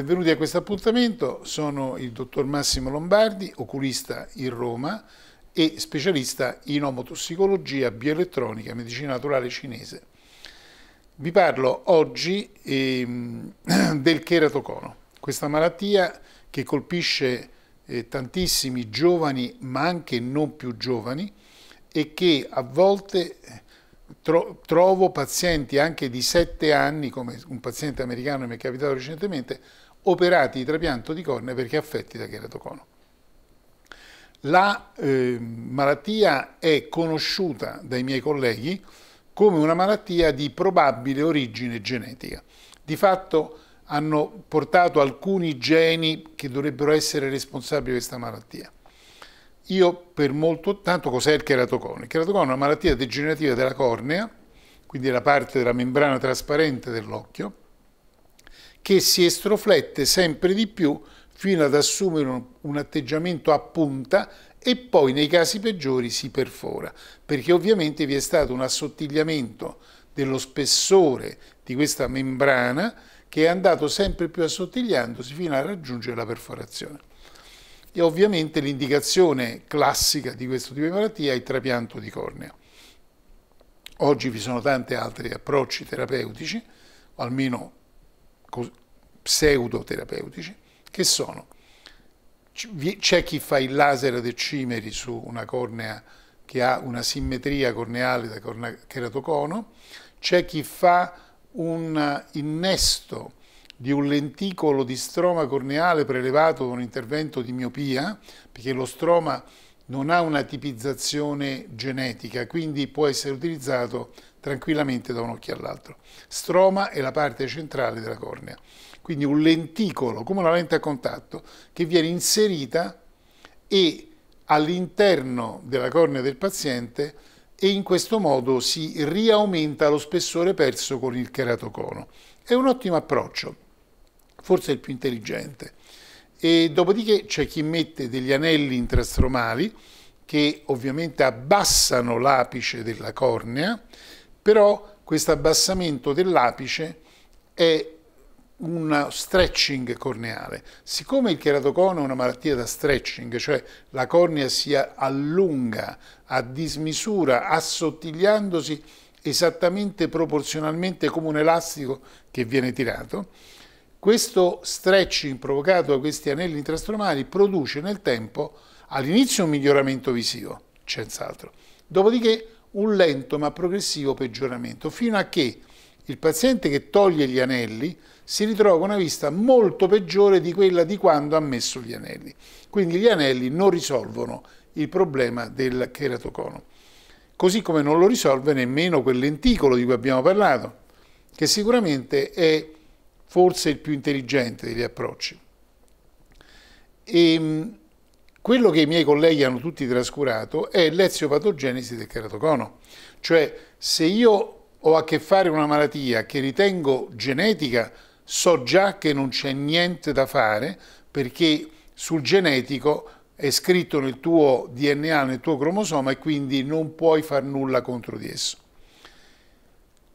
Benvenuti a questo appuntamento, sono il dottor Massimo Lombardi, oculista in Roma e specialista in omotossicologia, bioelettronica, medicina naturale cinese. Vi parlo oggi ehm, del cheratocono, questa malattia che colpisce eh, tantissimi giovani ma anche non più giovani e che a volte eh, tro trovo pazienti anche di 7 anni, come un paziente americano mi è capitato recentemente, operati di trapianto di corne perché affetti da cheratocono. La eh, malattia è conosciuta dai miei colleghi come una malattia di probabile origine genetica. Di fatto hanno portato alcuni geni che dovrebbero essere responsabili di questa malattia. Io per molto tanto cos'è il cheratocono? Il cheratocono è una malattia degenerativa della cornea, quindi la parte della membrana trasparente dell'occhio, che si estroflette sempre di più fino ad assumere un atteggiamento a punta e poi nei casi peggiori si perfora, perché ovviamente vi è stato un assottigliamento dello spessore di questa membrana che è andato sempre più assottigliandosi fino a raggiungere la perforazione. E ovviamente l'indicazione classica di questo tipo di malattia è il trapianto di cornea. Oggi vi sono tanti altri approcci terapeutici, o almeno pseudoterapeutici, che sono c'è chi fa il laser dei cimeri su una cornea che ha una simmetria corneale da cornea keratocono, c'è chi fa un innesto di un lenticolo di stroma corneale prelevato da un intervento di miopia, perché lo stroma non ha una tipizzazione genetica, quindi può essere utilizzato tranquillamente da un occhio all'altro. Stroma è la parte centrale della cornea, quindi un lenticolo, come una lente a contatto, che viene inserita e all'interno della cornea del paziente e in questo modo si riaumenta lo spessore perso con il cheratocono. È un ottimo approccio, forse il più intelligente. E dopodiché c'è chi mette degli anelli intrastromali che ovviamente abbassano l'apice della cornea però questo abbassamento dell'apice è un stretching corneale. Siccome il cheratocono è una malattia da stretching, cioè la cornea si allunga a dismisura, assottigliandosi esattamente proporzionalmente come un elastico che viene tirato, questo stretching provocato da questi anelli intrastromali produce nel tempo all'inizio un miglioramento visivo, senz'altro, dopodiché un lento ma progressivo peggioramento, fino a che il paziente che toglie gli anelli si ritrova una vista molto peggiore di quella di quando ha messo gli anelli. Quindi gli anelli non risolvono il problema del cheratocono. Così come non lo risolve nemmeno quel lenticolo di cui abbiamo parlato, che sicuramente è forse il più intelligente degli approcci. E, ehm, quello che i miei colleghi hanno tutti trascurato è l'eziopatogenesi del keratocono, cioè se io ho a che fare con una malattia che ritengo genetica, so già che non c'è niente da fare perché sul genetico è scritto nel tuo DNA, nel tuo cromosoma e quindi non puoi far nulla contro di esso.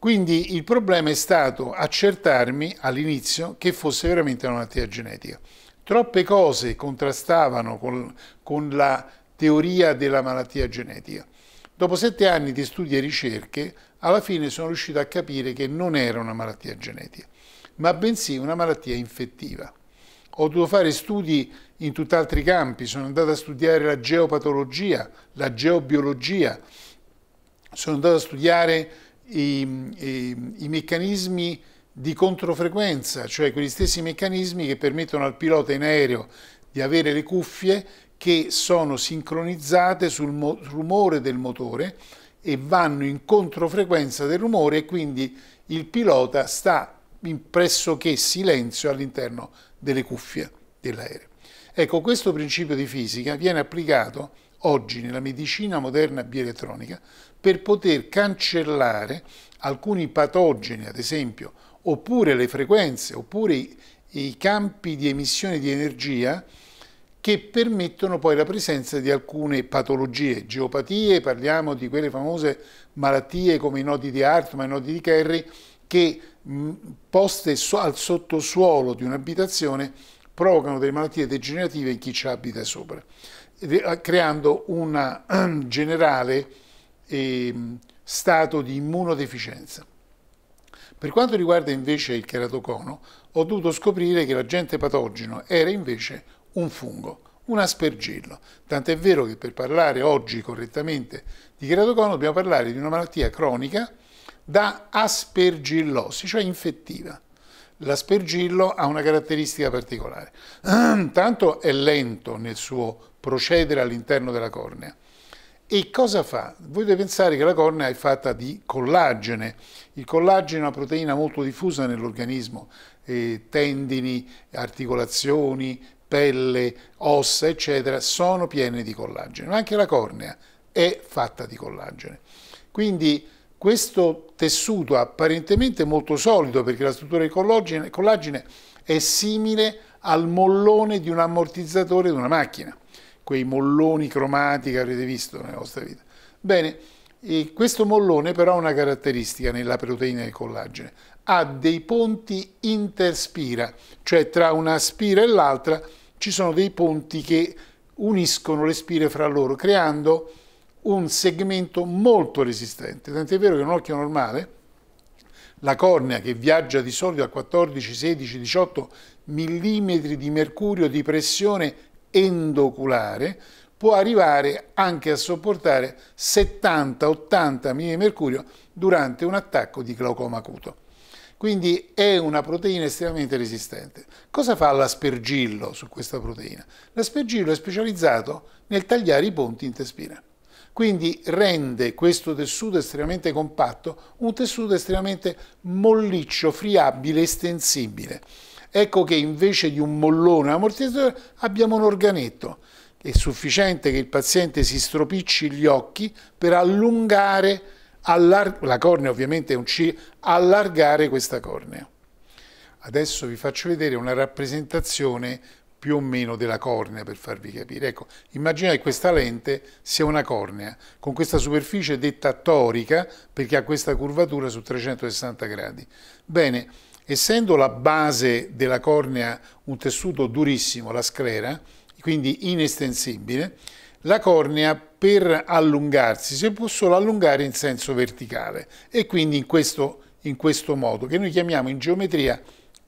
Quindi il problema è stato accertarmi all'inizio che fosse veramente una malattia genetica. Troppe cose contrastavano con, con la teoria della malattia genetica. Dopo sette anni di studi e ricerche, alla fine sono riuscito a capire che non era una malattia genetica, ma bensì una malattia infettiva. Ho dovuto fare studi in tutt'altri campi, sono andato a studiare la geopatologia, la geobiologia, sono andato a studiare i, i, i meccanismi di controfrequenza, cioè quegli stessi meccanismi che permettono al pilota in aereo di avere le cuffie che sono sincronizzate sul rumore del motore e vanno in controfrequenza del rumore e quindi il pilota sta in pressoché silenzio all'interno delle cuffie dell'aereo. Ecco, questo principio di fisica viene applicato oggi nella medicina moderna bioelettronica per poter cancellare alcuni patogeni, ad esempio oppure le frequenze, oppure i, i campi di emissione di energia che permettono poi la presenza di alcune patologie, geopatie, parliamo di quelle famose malattie come i nodi di Hartmann, i nodi di Kerry, che poste so al sottosuolo di un'abitazione provocano delle malattie degenerative in chi ci abita sopra, creando un generale eh, stato di immunodeficienza. Per quanto riguarda invece il cheratocono, ho dovuto scoprire che l'agente patogeno era invece un fungo, un aspergillo. Tant'è vero che per parlare oggi correttamente di cheratocono dobbiamo parlare di una malattia cronica da aspergillosi, cioè infettiva. L'aspergillo ha una caratteristica particolare. Tanto è lento nel suo procedere all'interno della cornea, e cosa fa? Voi dovete pensare che la cornea è fatta di collagene. Il collagene è una proteina molto diffusa nell'organismo, eh, tendini, articolazioni, pelle, ossa, eccetera, sono piene di collagene. Ma anche la cornea è fatta di collagene. Quindi questo tessuto apparentemente molto solido, perché la struttura di collagene, collagene è simile al mollone di un ammortizzatore di una macchina quei molloni cromati che avete visto nella vostra vita. Bene, questo mollone però ha una caratteristica nella proteina del collagene, ha dei ponti interspira, cioè tra una spira e l'altra ci sono dei ponti che uniscono le spire fra loro, creando un segmento molto resistente. Tant'è vero che un occhio normale, la cornea che viaggia di solito a 14, 16, 18 mm di mercurio di pressione endoculare può arrivare anche a sopportare 70-80 mmHg durante un attacco di glaucoma acuto. Quindi è una proteina estremamente resistente. Cosa fa l'aspergillo su questa proteina? L'aspergillo è specializzato nel tagliare i ponti in intespina. Quindi rende questo tessuto estremamente compatto un tessuto estremamente molliccio, friabile, estensibile. Ecco che invece di un mollone, un ammortizzatore, abbiamo un organetto. È sufficiente che il paziente si stropicci gli occhi per allungare, la cornea ovviamente è un C, allargare questa cornea. Adesso vi faccio vedere una rappresentazione più o meno della cornea per farvi capire. Ecco, immaginate che questa lente sia una cornea con questa superficie detta torica perché ha questa curvatura su 360 gradi. Bene, Essendo la base della cornea un tessuto durissimo, la sclera, quindi inestensibile, la cornea per allungarsi si può solo allungare in senso verticale e quindi in questo, in questo modo che noi chiamiamo in geometria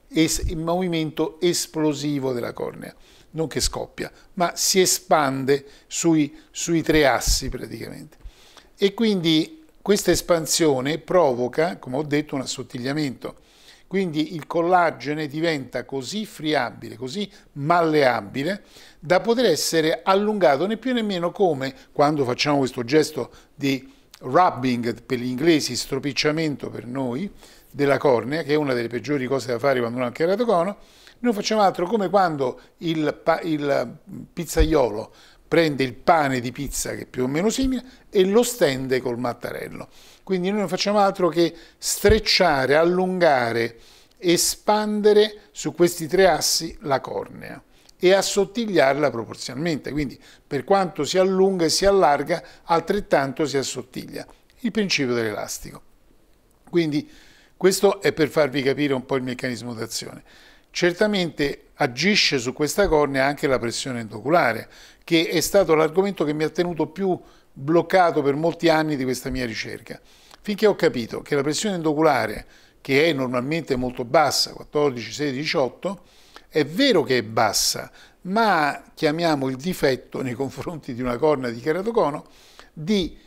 es, il movimento esplosivo della cornea, non che scoppia, ma si espande sui, sui tre assi praticamente. E quindi questa espansione provoca, come ho detto, un assottigliamento quindi il collagene diventa così friabile, così malleabile, da poter essere allungato né più né meno come quando facciamo questo gesto di rubbing per gli inglesi, stropicciamento per noi, della cornea, che è una delle peggiori cose da fare quando uno ha il keratocono, Noi facciamo altro come quando il, il pizzaiolo prende il pane di pizza che è più o meno simile e lo stende col mattarello. Quindi noi non facciamo altro che strecciare, allungare, espandere su questi tre assi la cornea e assottigliarla proporzionalmente. Quindi per quanto si allunga e si allarga, altrettanto si assottiglia. Il principio dell'elastico. Quindi questo è per farvi capire un po' il meccanismo d'azione. Certamente agisce su questa cornea anche la pressione endoculare, che è stato l'argomento che mi ha tenuto più bloccato per molti anni di questa mia ricerca. Finché ho capito che la pressione endoculare, che è normalmente molto bassa, 14, 16, 18, è vero che è bassa, ma chiamiamo il difetto nei confronti di una corna di keratocono di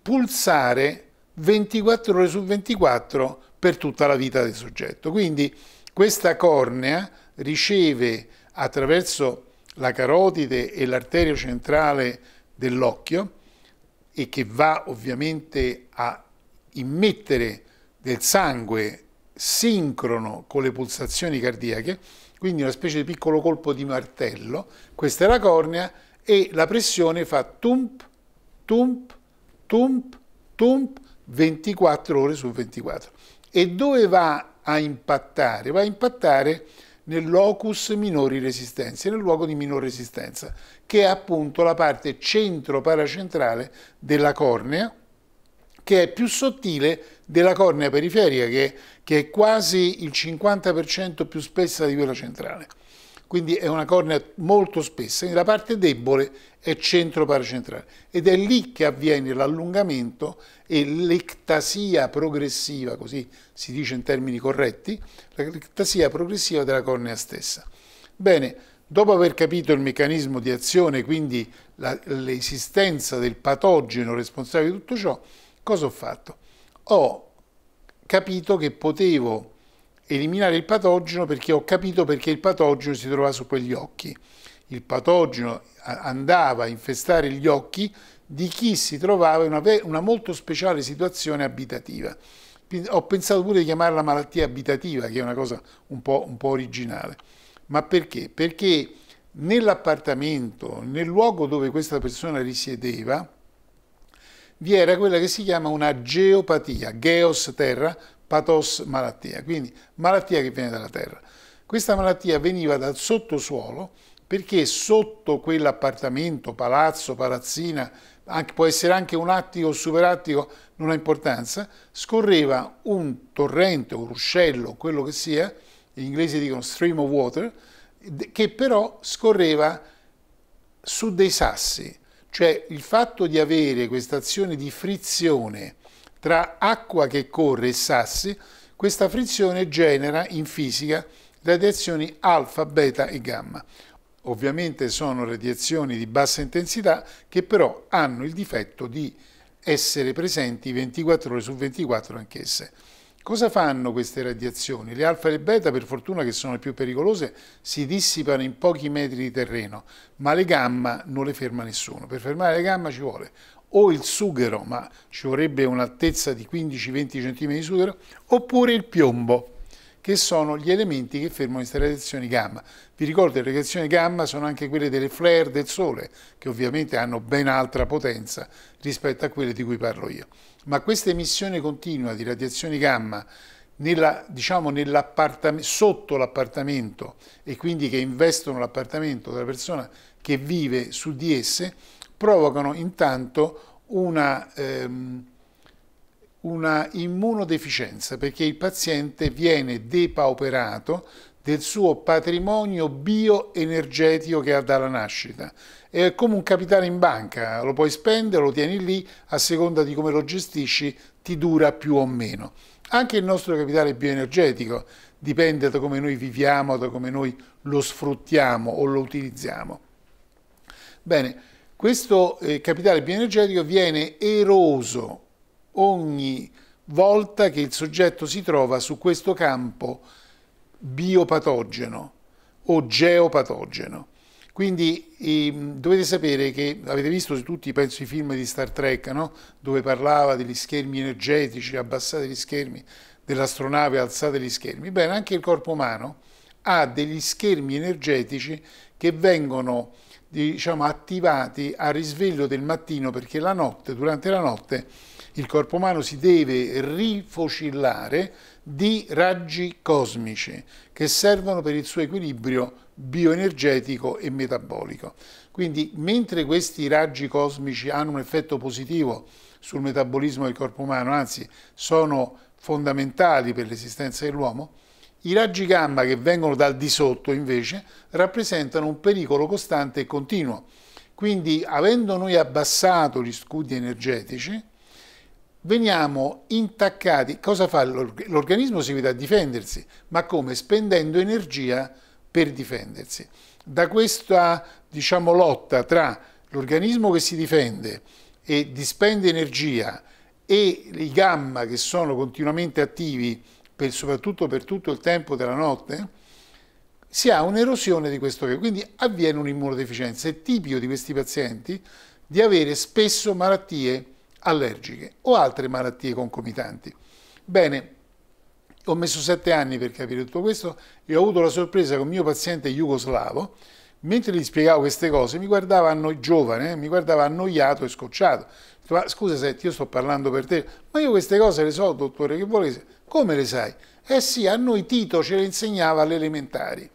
pulsare 24 ore su 24 per tutta la vita del soggetto. Quindi questa cornea riceve attraverso la carotide e l'arteria centrale dell'occhio e che va ovviamente a immettere del sangue sincrono con le pulsazioni cardiache, quindi una specie di piccolo colpo di martello, questa è la cornea e la pressione fa tump, tump, tump, tump 24 ore su 24. E dove va a impattare? Va a impattare nel locus minori resistenze, nel luogo di minor resistenza, che è appunto la parte centro-paracentrale della cornea, che è più sottile della cornea periferica, che, che è quasi il 50% più spessa di quella centrale quindi è una cornea molto spessa, quindi la parte debole è centro-paracentrale ed è lì che avviene l'allungamento e l'ectasia progressiva, così si dice in termini corretti, l'ectasia progressiva della cornea stessa. Bene, dopo aver capito il meccanismo di azione, quindi l'esistenza del patogeno responsabile di tutto ciò, cosa ho fatto? Ho capito che potevo eliminare il patogeno perché ho capito perché il patogeno si trovava su quegli occhi. Il patogeno andava a infestare gli occhi di chi si trovava in una, una molto speciale situazione abitativa. Ho pensato pure di chiamarla malattia abitativa, che è una cosa un po', un po originale. Ma perché? Perché nell'appartamento, nel luogo dove questa persona risiedeva, vi era quella che si chiama una geopatia, geos terra, pathos malattia, quindi malattia che viene dalla terra. Questa malattia veniva dal sottosuolo perché sotto quell'appartamento, palazzo, palazzina, anche, può essere anche un attico o superattico, non ha importanza, scorreva un torrente, un ruscello, quello che sia, in inglese dicono stream of water, che però scorreva su dei sassi. Cioè il fatto di avere questa azione di frizione tra acqua che corre e sassi, questa frizione genera in fisica radiazioni alfa, beta e gamma. Ovviamente sono radiazioni di bassa intensità che però hanno il difetto di essere presenti 24 ore su 24 anch'esse. Cosa fanno queste radiazioni? Le alfa e le beta, per fortuna che sono le più pericolose, si dissipano in pochi metri di terreno, ma le gamma non le ferma nessuno. Per fermare le gamma ci vuole o il sughero, ma ci vorrebbe un'altezza di 15-20 cm di sughero, oppure il piombo, che sono gli elementi che fermano queste radiazioni gamma. Vi ricordo che le radiazioni gamma sono anche quelle delle flare del Sole, che ovviamente hanno ben altra potenza rispetto a quelle di cui parlo io. Ma questa emissione continua di radiazioni gamma nella, diciamo, sotto l'appartamento e quindi che investono l'appartamento della persona che vive su di esse provocano intanto una, ehm, una immunodeficienza perché il paziente viene depauperato del suo patrimonio bioenergetico che ha dalla nascita. È come un capitale in banca, lo puoi spendere, lo tieni lì, a seconda di come lo gestisci ti dura più o meno. Anche il nostro capitale bioenergetico dipende da come noi viviamo, da come noi lo sfruttiamo o lo utilizziamo. Bene, questo eh, capitale bioenergetico viene eroso ogni volta che il soggetto si trova su questo campo biopatogeno o geopatogeno. Quindi eh, dovete sapere che, avete visto tutti penso, i film di Star Trek, no? dove parlava degli schermi energetici, abbassate gli schermi, dell'astronave, alzate gli schermi. Bene, anche il corpo umano ha degli schermi energetici che vengono diciamo, attivati a risveglio del mattino perché la notte, durante la notte il corpo umano si deve rifocillare di raggi cosmici che servono per il suo equilibrio bioenergetico e metabolico. Quindi mentre questi raggi cosmici hanno un effetto positivo sul metabolismo del corpo umano, anzi sono fondamentali per l'esistenza dell'uomo, i raggi gamma che vengono dal di sotto invece rappresentano un pericolo costante e continuo. Quindi avendo noi abbassato gli scudi energetici veniamo intaccati. Cosa fa? L'organismo si vede a difendersi, ma come? Spendendo energia per difendersi. Da questa diciamo, lotta tra l'organismo che si difende e dispende energia e i gamma che sono continuamente attivi per, soprattutto per tutto il tempo della notte, si ha un'erosione di questo chiodo, quindi avviene un'immunodeficienza. È tipico di questi pazienti di avere spesso malattie allergiche o altre malattie concomitanti. Bene, ho messo sette anni per capire tutto questo e ho avuto la sorpresa che un mio paziente jugoslavo, mentre gli spiegavo queste cose, mi guardava anno- giovane, mi guardava annoiato e scocciato. Ma Scusa, senti, io sto parlando per te, ma io queste cose le so, dottore, che vuole? Come le sai? Eh sì, a noi Tito ce le insegnava alle elementari.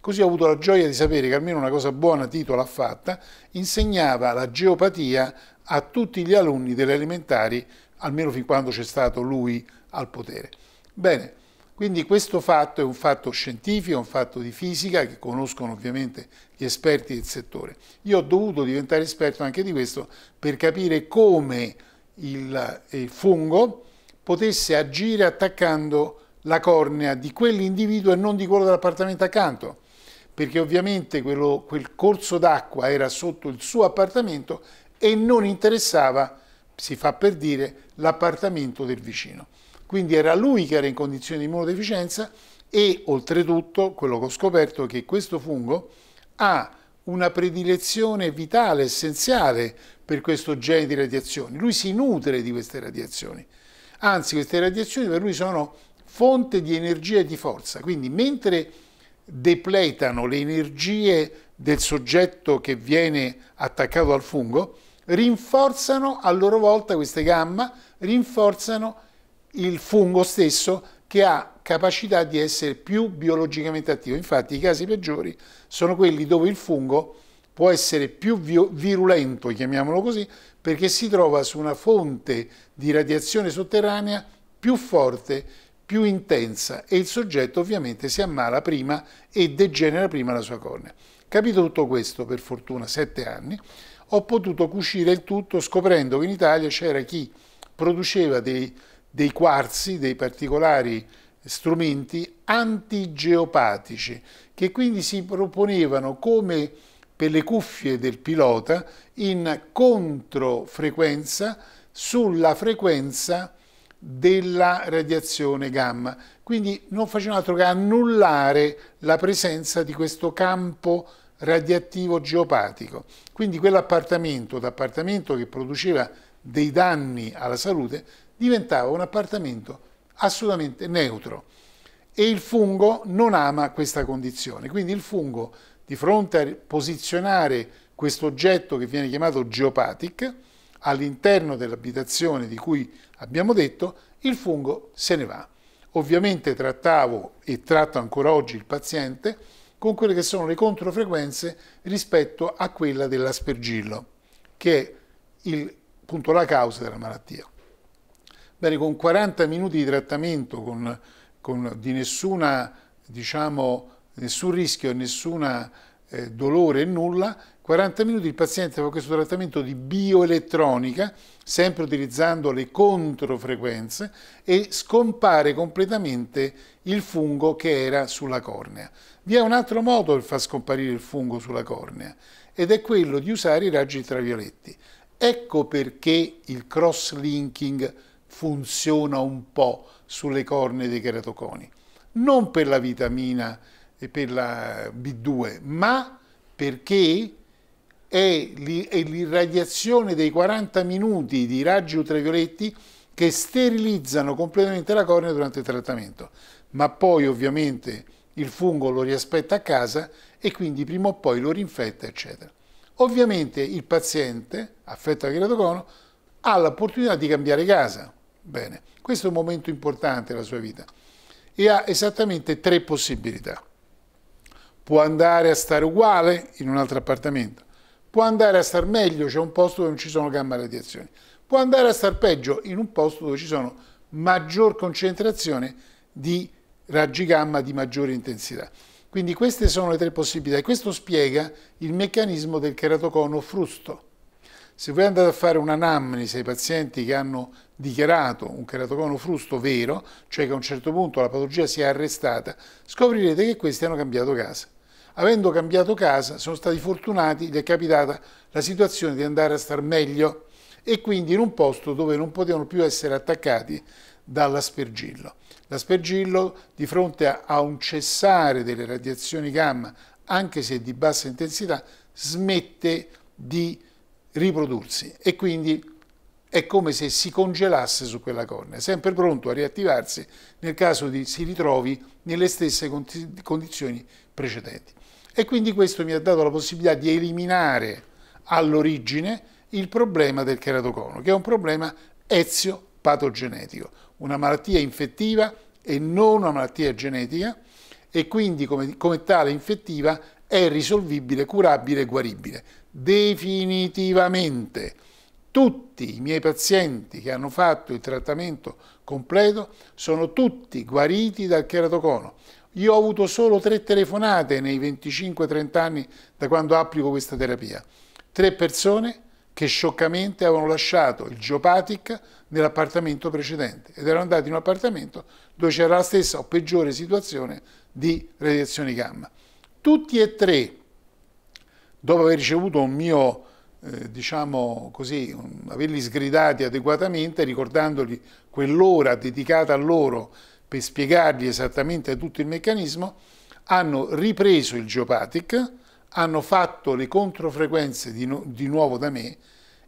Così ho avuto la gioia di sapere che almeno una cosa buona Tito l'ha fatta, insegnava la geopatia a tutti gli alunni delle elementari, almeno fin quando c'è stato lui al potere. Bene, quindi questo fatto è un fatto scientifico, un fatto di fisica che conoscono ovviamente gli esperti del settore. Io ho dovuto diventare esperto anche di questo per capire come il, il fungo potesse agire attaccando la cornea di quell'individuo e non di quello dell'appartamento accanto, perché ovviamente quello, quel corso d'acqua era sotto il suo appartamento e non interessava, si fa per dire, l'appartamento del vicino. Quindi era lui che era in condizione di immunodeficienza e oltretutto quello che ho scoperto è che questo fungo ha una predilezione vitale essenziale per questo genere di radiazioni. Lui si nutre di queste radiazioni. Anzi, queste radiazioni per lui sono fonte di energia e di forza. Quindi mentre depletano le energie del soggetto che viene attaccato al fungo, rinforzano a loro volta queste gamma, rinforzano il fungo stesso che ha capacità di essere più biologicamente attivo. Infatti i casi peggiori sono quelli dove il fungo può essere più virulento, chiamiamolo così, perché si trova su una fonte di radiazione sotterranea più forte, più intensa e il soggetto ovviamente si ammala prima e degenera prima la sua cornea. Capito tutto questo, per fortuna, sette anni, ho potuto cucire il tutto scoprendo che in Italia c'era chi produceva dei, dei quarzi, dei particolari strumenti antigeopatici che quindi si proponevano come per le cuffie del pilota in controfrequenza sulla frequenza della radiazione gamma. Quindi non facevano altro che annullare la presenza di questo campo radioattivo geopatico. Quindi quell'appartamento, d'appartamento che produceva dei danni alla salute, diventava un appartamento assolutamente neutro. E il fungo non ama questa condizione. Quindi il fungo, di fronte a posizionare questo oggetto che viene chiamato geopatic, all'interno dell'abitazione di cui abbiamo detto, il fungo se ne va. Ovviamente trattavo e tratto ancora oggi il paziente con quelle che sono le controfrequenze rispetto a quella dell'aspergillo, che è il, appunto la causa della malattia. Bene, con 40 minuti di trattamento, con, con di nessuna, diciamo, nessun rischio e nessuna eh, dolore e nulla, 40 minuti il paziente fa questo trattamento di bioelettronica, sempre utilizzando le controfrequenze, e scompare completamente il fungo che era sulla cornea. Vi è un altro modo per far scomparire il fungo sulla cornea, ed è quello di usare i raggi ultravioletti. Ecco perché il cross-linking funziona un po' sulle corne dei keratoconi. Non per la vitamina e per la B2, ma perché è l'irradiazione dei 40 minuti di raggi ultravioletti che sterilizzano completamente la cornea durante il trattamento. Ma poi ovviamente il fungo lo riaspetta a casa e quindi prima o poi lo rinfetta, eccetera. Ovviamente il paziente affetto da keratocono ha l'opportunità di cambiare casa. Bene, questo è un momento importante della sua vita e ha esattamente tre possibilità può andare a stare uguale in un altro appartamento, può andare a star meglio, c'è un posto dove non ci sono gamma radiazioni, può andare a star peggio in un posto dove ci sono maggior concentrazione di raggi gamma di maggiore intensità. Quindi queste sono le tre possibilità e questo spiega il meccanismo del keratocono frusto. Se voi andate a fare un'anamnesi ai pazienti che hanno dichiarato un keratocono frusto vero, cioè che a un certo punto la patologia si è arrestata, scoprirete che questi hanno cambiato casa. Avendo cambiato casa, sono stati fortunati, gli è capitata la situazione di andare a star meglio e quindi in un posto dove non potevano più essere attaccati dall'aspergillo. L'aspergillo, di fronte a un cessare delle radiazioni gamma, anche se di bassa intensità, smette di riprodursi e quindi è come se si congelasse su quella cornea, sempre pronto a riattivarsi nel caso di si ritrovi nelle stesse condizioni precedenti e quindi questo mi ha dato la possibilità di eliminare all'origine il problema del keratocono, che è un problema ezio patogenetico, una malattia infettiva e non una malattia genetica e quindi come, come tale infettiva è risolvibile, curabile e guaribile. Definitivamente tutti i miei pazienti che hanno fatto il trattamento completo sono tutti guariti dal keratocono. Io ho avuto solo tre telefonate nei 25-30 anni da quando applico questa terapia. Tre persone che scioccamente avevano lasciato il Geopatic nell'appartamento precedente ed erano andati in un appartamento dove c'era la stessa o peggiore situazione di radiazioni gamma. Tutti e tre, dopo aver ricevuto un mio, eh, diciamo così, un, averli sgridati adeguatamente, ricordandogli quell'ora dedicata a loro per spiegargli esattamente tutto il meccanismo, hanno ripreso il Geopatic, hanno fatto le controfrequenze di, no, di nuovo da me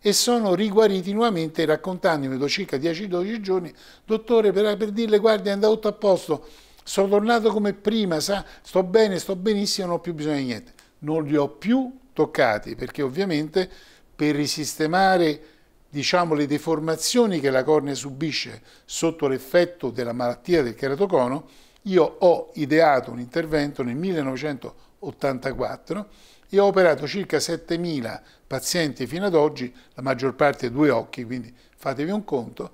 e sono riguariti nuovamente raccontandomi dopo circa 10-12 giorni, dottore per, per dirle guardi è andato tutto a posto, sono tornato come prima, sa, sto bene, sto benissimo, non ho più bisogno di niente. Non li ho più toccati perché ovviamente per risistemare diciamo, le deformazioni che la cornea subisce sotto l'effetto della malattia del cheratocono, io ho ideato un intervento nel 1984 e ho operato circa 7.000 pazienti fino ad oggi, la maggior parte due occhi, quindi fatevi un conto,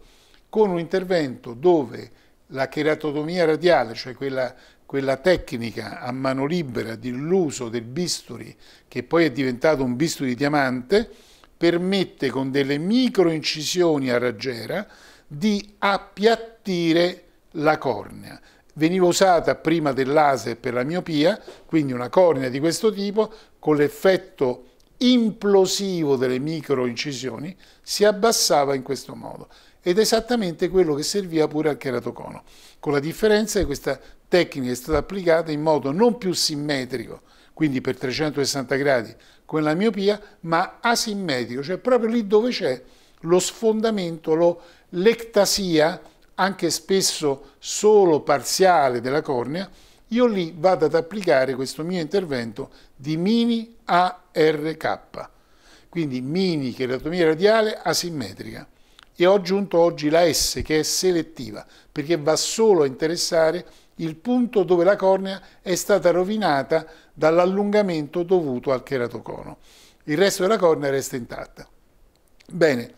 con un intervento dove la cheratotomia radiale, cioè quella, quella tecnica a mano libera dell'uso del bisturi, che poi è diventato un bisturi diamante, permette con delle microincisioni a raggiera di appiattire la cornea. Veniva usata prima dell'ASE per la miopia, quindi una cornea di questo tipo, con l'effetto implosivo delle microincisioni, si abbassava in questo modo. Ed è esattamente quello che serviva pure al keratocono, con la differenza che questa tecnica è stata applicata in modo non più simmetrico, quindi per 360 gradi con la miopia, ma asimmetrico, cioè proprio lì dove c'è lo sfondamento, l'ectasia, anche spesso solo parziale della cornea, io lì vado ad applicare questo mio intervento di mini ARK, quindi mini cheratomia radiale asimmetrica. E ho aggiunto oggi la S che è selettiva, perché va solo a interessare il punto dove la cornea è stata rovinata dall'allungamento dovuto al cheratocono. Il resto della cornea resta intatta. Bene,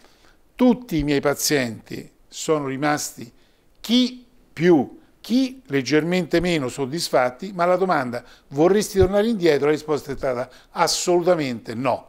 tutti i miei pazienti sono rimasti chi più, chi leggermente meno soddisfatti, ma la domanda vorresti tornare indietro? La risposta è stata assolutamente no.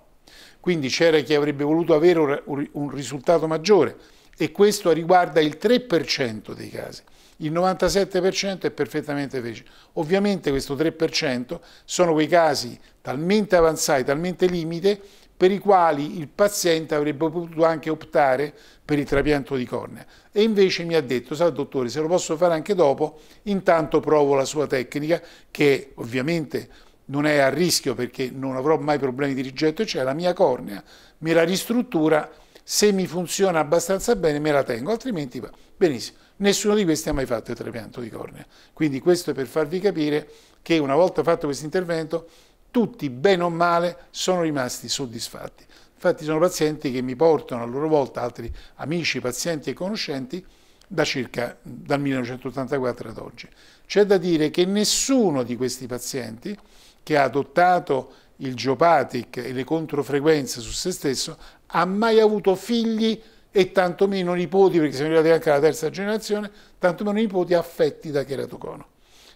Quindi c'era chi avrebbe voluto avere un risultato maggiore e questo riguarda il 3% dei casi il 97% è perfettamente felice. Ovviamente questo 3% sono quei casi talmente avanzati, talmente limite, per i quali il paziente avrebbe potuto anche optare per il trapianto di cornea. E invece mi ha detto, sa dottore, se lo posso fare anche dopo, intanto provo la sua tecnica, che ovviamente non è a rischio perché non avrò mai problemi di rigetto, cioè la mia cornea me la ristruttura, se mi funziona abbastanza bene me la tengo, altrimenti va benissimo. Nessuno di questi ha mai fatto il trapianto di cornea. Quindi questo è per farvi capire che una volta fatto questo intervento tutti, bene o male, sono rimasti soddisfatti. Infatti sono pazienti che mi portano a loro volta altri amici, pazienti e conoscenti da circa dal 1984 ad oggi. C'è da dire che nessuno di questi pazienti che ha adottato il geopatic e le controfrequenze su se stesso ha mai avuto figli e tantomeno nipoti, perché siamo arrivati anche alla terza generazione, tantomeno nipoti affetti da cheratocono.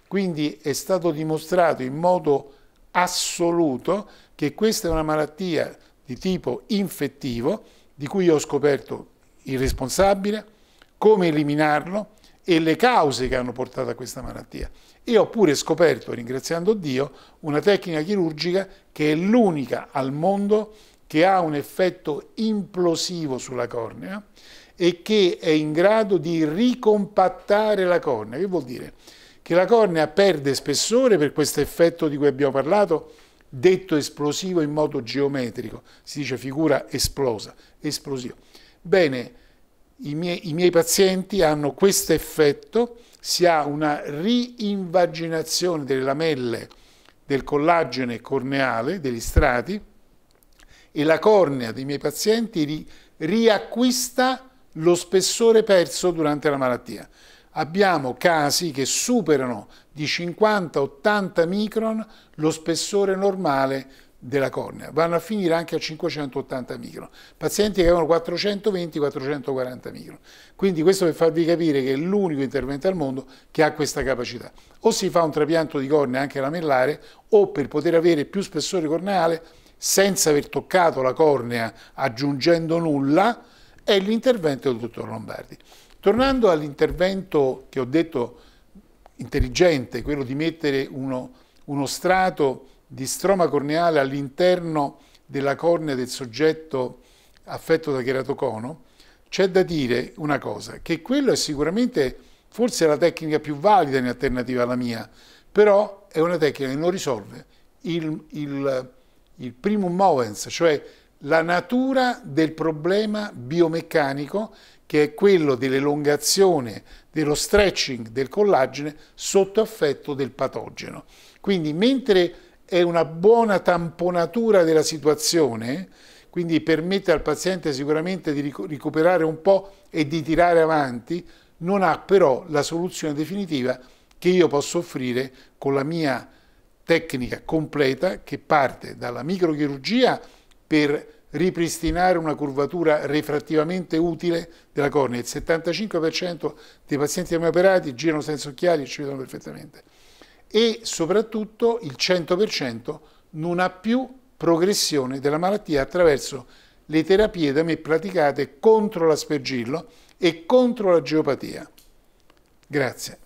Quindi è stato dimostrato in modo assoluto che questa è una malattia di tipo infettivo, di cui ho scoperto il responsabile, come eliminarlo e le cause che hanno portato a questa malattia. E ho pure scoperto, ringraziando Dio, una tecnica chirurgica che è l'unica al mondo che ha un effetto implosivo sulla cornea e che è in grado di ricompattare la cornea. Che vuol dire? Che la cornea perde spessore per questo effetto di cui abbiamo parlato, detto esplosivo in modo geometrico, si dice figura esplosa, esplosivo. Bene, i miei, i miei pazienti hanno questo effetto, si ha una riinvaginazione delle lamelle del collagene corneale, degli strati, e la cornea dei miei pazienti ri riacquista lo spessore perso durante la malattia. Abbiamo casi che superano di 50-80 micron lo spessore normale della cornea, vanno a finire anche a 580 micron, pazienti che avevano 420-440 micron. Quindi questo per farvi capire che è l'unico intervento al mondo che ha questa capacità. O si fa un trapianto di cornea anche lamellare o per poter avere più spessore corneale senza aver toccato la cornea, aggiungendo nulla, è l'intervento del dottor Lombardi. Tornando all'intervento che ho detto intelligente, quello di mettere uno, uno strato di stroma corneale all'interno della cornea del soggetto affetto da cheratocono, c'è da dire una cosa, che quello è sicuramente forse la tecnica più valida in alternativa alla mia, però è una tecnica che non risolve il, il il primum movens, cioè la natura del problema biomeccanico che è quello dell'elongazione, dello stretching del collagene sotto effetto del patogeno. Quindi mentre è una buona tamponatura della situazione, quindi permette al paziente sicuramente di recuperare un po' e di tirare avanti, non ha però la soluzione definitiva che io posso offrire con la mia tecnica completa che parte dalla microchirurgia per ripristinare una curvatura refrattivamente utile della cornea. Il 75% dei pazienti operati girano senza occhiali e ci vedono perfettamente. E soprattutto il 100% non ha più progressione della malattia attraverso le terapie da me praticate contro l'aspergillo e contro la geopatia. Grazie.